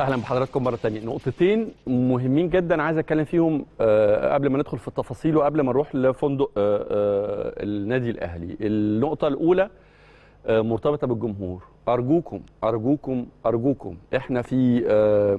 اهلا بحضراتكم مره ثانيه نقطتين مهمين جدا عايز اتكلم فيهم آه، قبل ما ندخل في التفاصيل وقبل ما نروح لفندق آه، آه، النادي الاهلي النقطه الاولى مرتبطه بالجمهور ارجوكم ارجوكم ارجوكم احنا في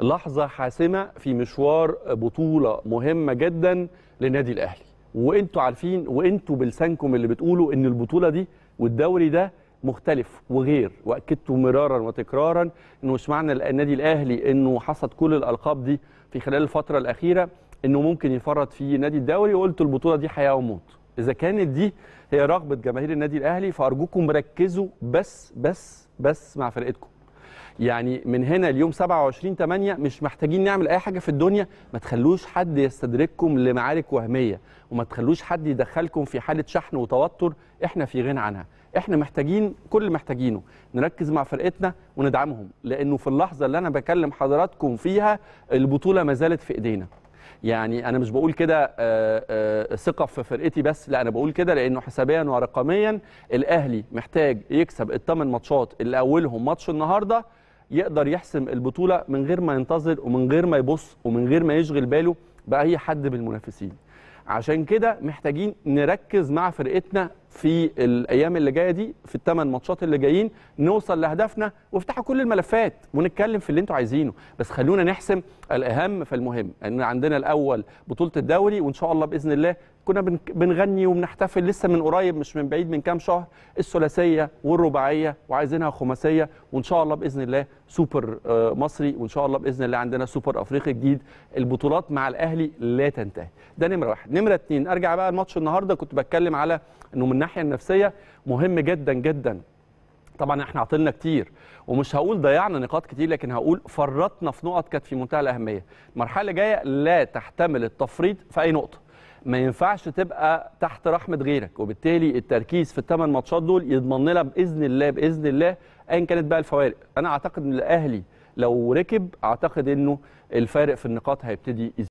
لحظه حاسمه في مشوار بطوله مهمه جدا للنادي الاهلي وانتوا عارفين وانتوا بلسانكم اللي بتقولوا ان البطوله دي والدوري ده مختلف وغير واكدته مرارا وتكرارا انه مش معنى النادي الاهلي انه حصد كل الالقاب دي في خلال الفتره الاخيره انه ممكن يفرط في نادي الدوري وقلت البطوله دي حياه وموت اذا كانت دي هي رغبه جماهير النادي الاهلي فارجوكم ركزوا بس بس بس مع فرقتكم يعني من هنا اليوم 27 8 مش محتاجين نعمل اي حاجه في الدنيا ما تخلوش حد يستدرككم لمعارك وهميه وما تخلوش حد يدخلكم في حاله شحن وتوتر احنا في غنى عنها احنا محتاجين كل اللي محتاجينه نركز مع فرقتنا وندعمهم لانه في اللحظه اللي انا بكلم حضراتكم فيها البطوله ما زالت في ايدينا يعني انا مش بقول كده آه، آه، ثقه في فرقتي بس لا انا بقول كده لانه حسابيا ورقميا الاهلي محتاج يكسب الثمان ماتشات اللي اولهم ماتش النهارده يقدر يحسم البطوله من غير ما ينتظر ومن غير ما يبص ومن غير ما يشغل باله باي حد من المنافسين عشان كده محتاجين نركز مع فرقتنا في الايام اللي جايه دي في الثمان ماتشات اللي جايين نوصل لهدفنا وافتحوا كل الملفات ونتكلم في اللي انتوا عايزينه بس خلونا نحسم الاهم فالمهم ان يعني عندنا الاول بطوله الدوري وان شاء الله باذن الله كنا بنغني وبنحتفل لسه من قريب مش من بعيد من كام شهر الثلاثيه والرباعيه وعايزينها خماسيه وان شاء الله باذن الله سوبر آه، مصري وان شاء الله باذن الله عندنا سوبر افريقي جديد البطولات مع الاهلي لا تنتهي ده نمره واحد نمره اتنين ارجع بقى الماتش النهارده كنت بتكلم على انه من الناحيه النفسيه مهم جدا جدا طبعا احنا عطلنا كتير ومش هقول ضيعنا نقاط كتير لكن هقول فرطنا في نقط كانت في منتهى الاهميه المرحله اللي جايه لا تحتمل التفريط في اي نقطه ما ينفعش تبقى تحت رحمه غيرك وبالتالي التركيز في الثمان ماتشات دول يضمن لنا باذن الله باذن الله ايا كانت بقى الفوارق انا اعتقد ان الاهلي لو ركب اعتقد انه الفارق في النقاط هيبتدي